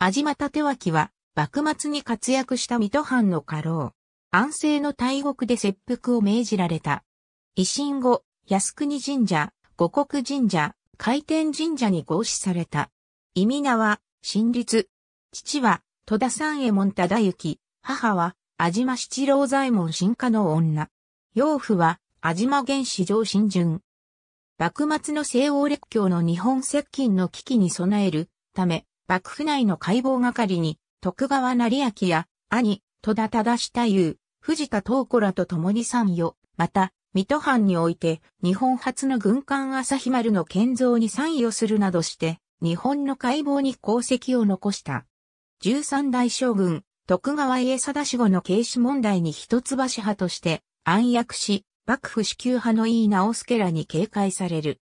安島立脇は、幕末に活躍した水戸藩の家老。安政の大国で切腹を命じられた。維新後、靖国神社、五国神社、海天神社に合祀された。意味名は、新立。父は、戸田三右衛門忠行、母は、安島七郎左衛門進化の女。養父は、安島原始上新順。幕末の西欧列強の日本接近の危機に備えるため、幕府内の解剖係に、徳川成明や、兄、戸田忠下優、藤田東子らと共に参与、また、水戸藩において、日本初の軍艦朝日丸の建造に参与するなどして、日本の解剖に功績を残した。十三代将軍、徳川家貞志後の軽視問題に一橋派として暗躍し、幕府支給派の井伊直助らに警戒される。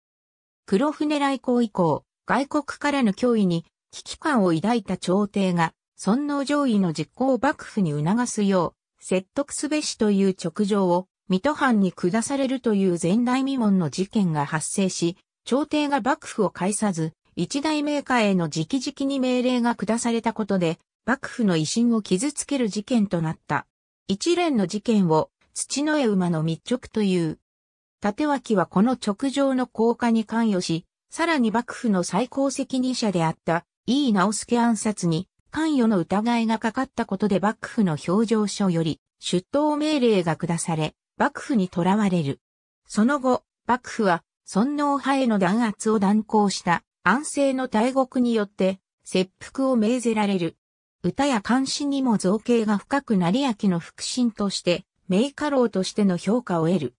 黒船来航以降、外国からの脅威に危機感を抱いた朝廷が、尊皇攘夷の実行を幕府に促すよう、説得すべしという直情を、水戸藩に下されるという前代未聞の事件が発生し、朝廷が幕府を介さず、一大名家への直々に命令が下されたことで、幕府の威信を傷つける事件となった。一連の事件を、土の絵馬の密直という。縦脇はこの直情の降下に関与し、さらに幕府の最高責任者であった井伊直弼暗殺に関与の疑いがかかったことで幕府の表情書より出頭命令が下され、幕府に囚われる。その後、幕府は尊皇派への弾圧を断行した安政の大国によって切腹を命ぜられる。歌や漢詩にも造形が深く成明の腹心として、名家老としての評価を得る。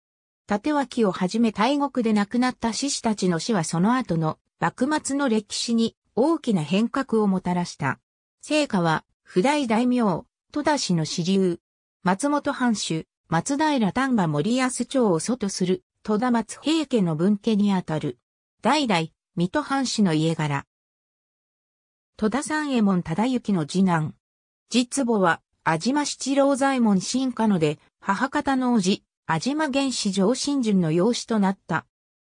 縦脇をはじめ大国で亡くなった志士たちの死はその後の幕末の歴史に大きな変革をもたらした。成果は、普代大名、戸田氏の支流、松本藩主、松平丹波森安町を祖とする、戸田松平家の分家にあたる。代々、水戸藩主の家柄。戸田三右衛門忠之の次男。実母は、安島七郎左衛門新家ので、母方の叔父、安島原始上新順の養子となった。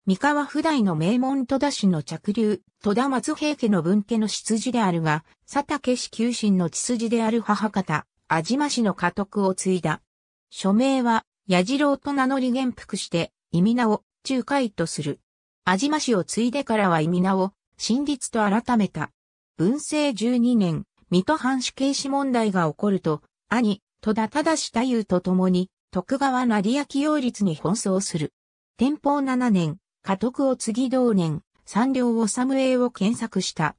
三河普代の名門戸田氏の着流、戸田松平家の分家の出自であるが、佐竹氏旧臣の血筋である母方、安島氏の家督を継いだ。署名は、矢次郎と名乗り元服して、意味名を、仲介とする。安島氏を継いでからは意味名を、真実と改めた。文政12年、水戸藩主刑事問題が起こると、兄、戸田忠太夫と共に、徳川成明擁立に奔走する。天保7年、家督を継ぎ同年、三両をサムエを検索した。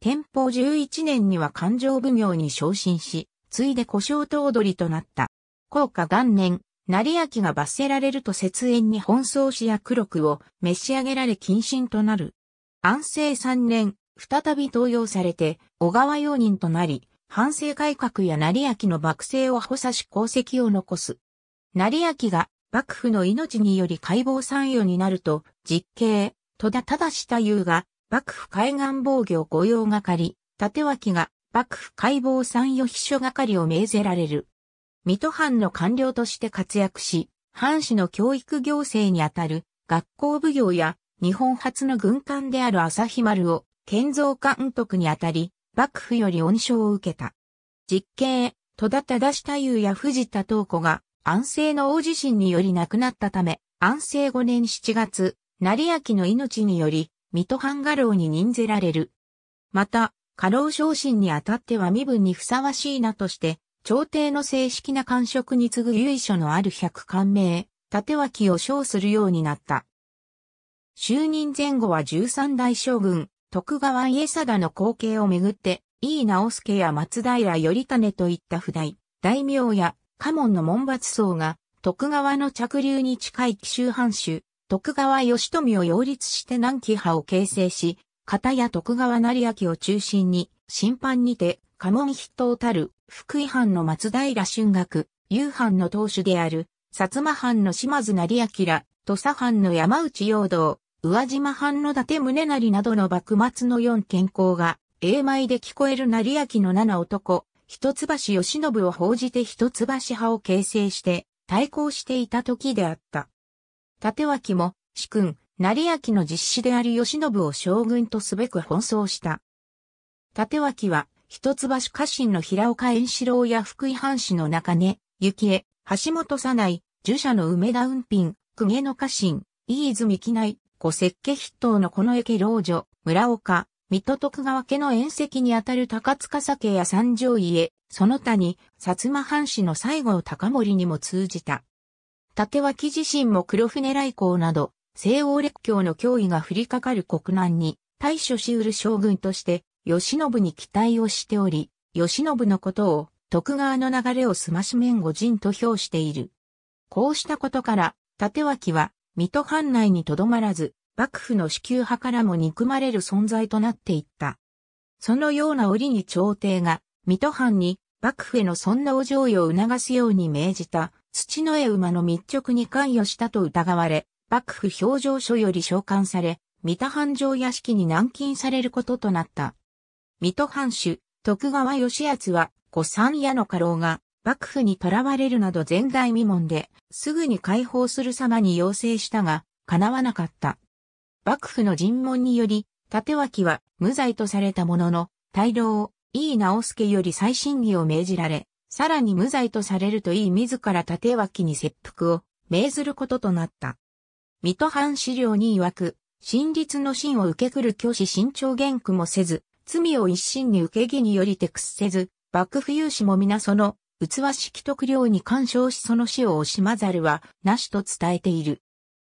天保十一年には勘定奉行に昇進し、ついで故障頭取となった。高価元年、成明が罰せられると節縁に奔走し黒くを召し上げられ謹慎となる。安政三年、再び登用されて、小川用人となり、反省改革や成明の幕政を補佐し功績を残す。成明が幕府の命により解剖参与になると、実刑、戸田忠太夫が、幕府海岸防御御用係、立脇が、幕府解剖参与秘書係を命ぜられる。水戸藩の官僚として活躍し、藩士の教育行政にあたる学校奉行や日本初の軍艦である朝日丸を建造監督にあたり、幕府より恩賞を受けた。実刑、戸田忠太夫や藤田東子が安政の大地震により亡くなったため、安政5年7月、成明の命により、水戸藩家老に任ぜられる。また、家老昇進にあたっては身分にふさわしいなとして、朝廷の正式な官職に次ぐ由緒のある百官名、立脇を称するようになった。就任前後は十三代将軍、徳川家定の後継をめぐって、井伊直助や松平頼種といった不代、大名や家門の門閥層が、徳川の着流に近い奇襲藩主、徳川義富を擁立して南紀派を形成し、片や徳川成明を中心に、審判にて、家門筆頭たる、福井藩の松平春学、夕藩の当主である、薩摩藩の島津成明、土佐藩の山内陽道、宇和島藩の伊達宗成などの幕末の四健康が、英米で聞こえる成明の七男、一橋義信を報じて一橋派を形成して対抗していた時であった。立脇も、主君、成明の実施である義信を将軍とすべく奔走した。立脇は、一橋家臣の平岡円四郎や福井藩士の中根、幸恵、橋本さない、儒者の梅田運品、公家の家臣、飯泉機内、小石家筆頭のこの池老女、村岡、水戸徳川家の縁石にあたる高塚酒や三条家、その他に、薩摩藩士の西郷隆盛にも通じた。立脇自身も黒船来航など、西欧列強の脅威が降りかかる国難に、対処しうる将軍として、慶喜に期待をしており、慶喜のことを、徳川の流れを澄まし面五人と評している。こうしたことから、立脇は、水戸藩内にとどまらず、幕府の支給派からも憎まれる存在となっていった。そのような折に朝廷が、水戸藩に幕府への尊王攘夷を促すように命じた、土の絵馬の密直に関与したと疑われ、幕府表情書より召喚され、水戸藩城屋敷に軟禁されることとなった。水戸藩主、徳川義厚は、古三屋の家老が、幕府に囚われるなど前代未聞で、すぐに解放する様に要請したが、叶わなかった。幕府の尋問により、立脇は無罪とされたものの、大老、井伊直助より再審議を命じられ、さらに無罪とされるといい自ら立脇に切腹を命ずることとなった。水戸藩資料に曰く、真実の真を受けくる教師慎重言句もせず、罪を一身に受け義によりて屈せず、幕府有志も皆その、器式特領に干渉しその死を惜しまざるは、なしと伝えている。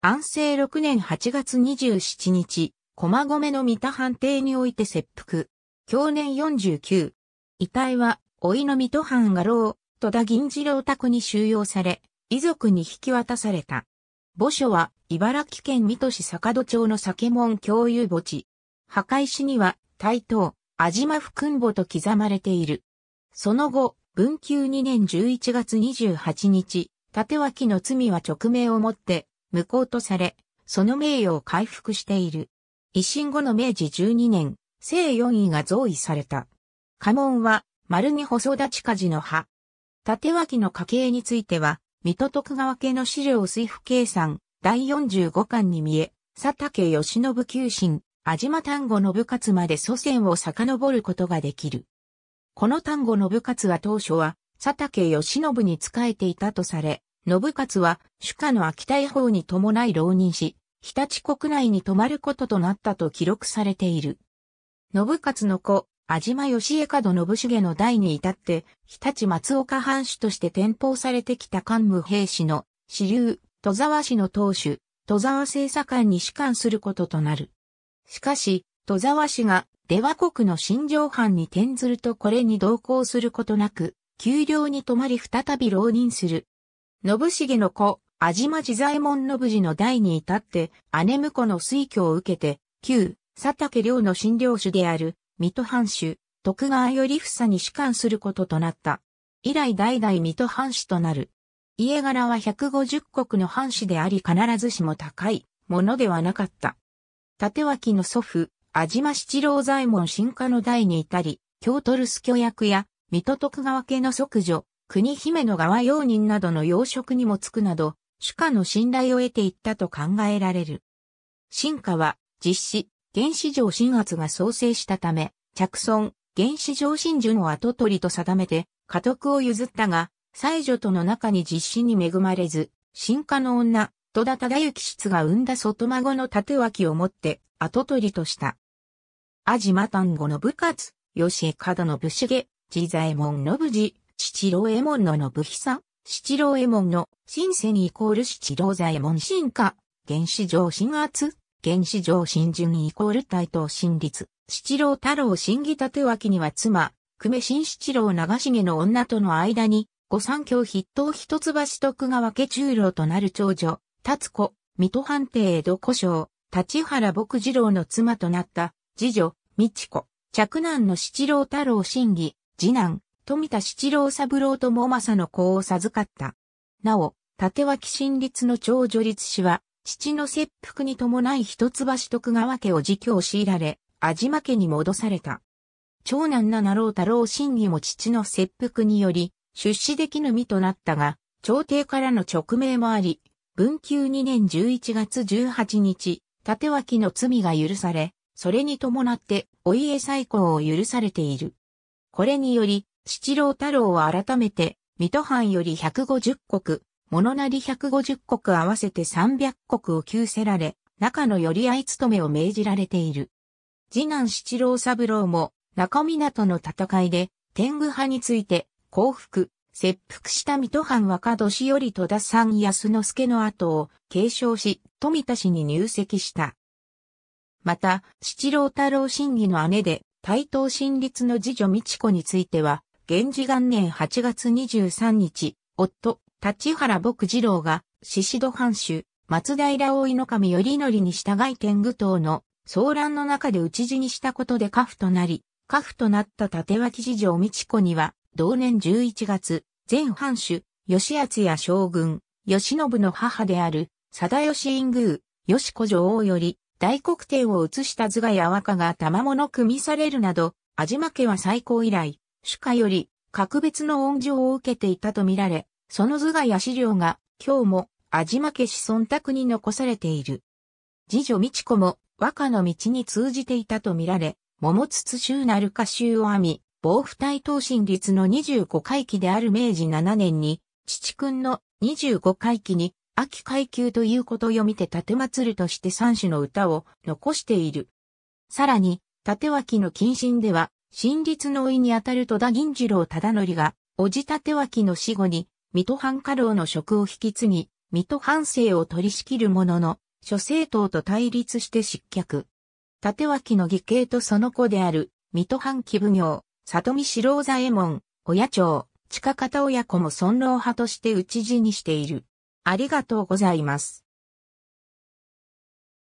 安政6年8月27日、駒込の三田藩邸において切腹。去年49。遺体は、老いの水戸藩画廊、戸田銀次郎宅に収容され、遺族に引き渡された。墓所は、茨城県水戸市坂戸町の酒門共有墓地。墓石には、台東、安島福ん墓と刻まれている。その後、文久2年11月28日、縦脇の罪は勅命をもって、無効とされ、その名誉を回復している。維新後の明治12年、正四位が増位された。家紋は、丸に細ち。火事の葉。縦脇の家系については、水戸徳川家の資料水府計算、第45巻に見え、佐竹義信旧臣、安島丹後信勝まで祖先を遡ることができる。この丹後信勝は当初は、佐竹義信に仕えていたとされ、信勝は主家の秋田予報に伴い浪人し、日立国内に泊まることとなったと記録されている。信勝の子、安島義江門信繁の代に至って、日立松岡藩主として転封されてきた官務兵士の支流、戸沢氏の当主、戸沢政査官に主官することとなる。しかし、戸沢氏が出羽国の新城藩に転ずるとこれに同行することなく、丘陵に泊まり再び浪人する。信繁の子、安島治左衛門信次の代に至って、姉婿の推挙を受けて、旧、佐竹良の診療主である、水戸藩主、徳川頼房に仕官することとなった。以来代々水戸藩主となる。家柄は150国の藩主であり必ずしも高いものではなかった。縦脇の祖父、安島七郎左衛門進化の代に至り、京都留守居役や、水戸徳川家の即女、国姫の側用人などの要職にもつくなど、主家の信頼を得ていったと考えられる。進化は、実施、原始上新圧が創生したため、着村、原始上新順を跡取りと定めて、家督を譲ったが、妻女との中に実施に恵まれず、進化の女、戸田忠之室が生んだ外孫の縦脇をもって、跡取りとした。安島丹後の部活、吉江門信繁、家、自在門信次、七郎右衛門の信久、七郎右衛門の、新鮮イコール七郎左衛門進化、原始上新圧、原始上新順イコール対等新立、七郎太郎新義立脇には妻、久米新七郎長重の女との間に、御三教筆頭一橋徳川家中郎となる長女、達子、水戸藩邸江戸古将、立原牧次郎の妻となった、次女、道子、着男の七郎太郎新義、次男、富田七郎三郎とも政の子を授かった。なお、立脇新立の長女立氏は、父の切腹に伴い一橋徳川家を自供強いられ、安島家に戻された。長男七郎太郎真義も父の切腹により、出資できぬ身となったが、朝廷からの勅命もあり、文久2年11月18日、立脇の罪が許され、それに伴って、お家再興を許されている。これにより、七郎太郎は改めて、水戸藩より150国、物なり150国合わせて300国を急せられ、中の寄り合い務めを命じられている。次男七郎三郎も、中港の戦いで、天狗派について、降伏、切腹した水戸藩若年寄戸田さん安之助の後を継承し、富田氏に入籍した。また、七郎太郎審議の姉で、対等親立の次女美智子については、源氏元年8月23日、夫、立原牧次郎が、獅子戸藩主、松平大井の神頼則に従い天狗党の騒乱の中で討ち死にしたことで家父となり、家父となった立脇次女。美智子には、同年11月、前藩主、吉厚や将軍、吉信の母である、貞吉院宮、吉子女王より、大黒天を移した図画や和歌が玉物組みされるなど、安島家は最高以来、主家より格別の恩情を受けていたとみられ、その図画や資料が今日も味負けし忖度に残されている。次女美智子も和歌の道に通じていたとみられ、桃筒州なる歌集を編み、防府体等身律の25回帰である明治7年に、父君の25回帰に、秋階級ということを読みて盾祭るとして三種の歌を残している。さらに、盾脇の謹慎では、新立のいにあたる戸田銀次郎忠則が、おじたて脇の死後に、水戸藩家老の職を引き継ぎ、水戸藩政を取り仕切るものの、諸政党と対立して失脚。立脇の義兄とその子である、水戸藩貴奉行、里見四郎左衛門、親長、近方親子も尊老派として討ち死にしている。ありがとうございます。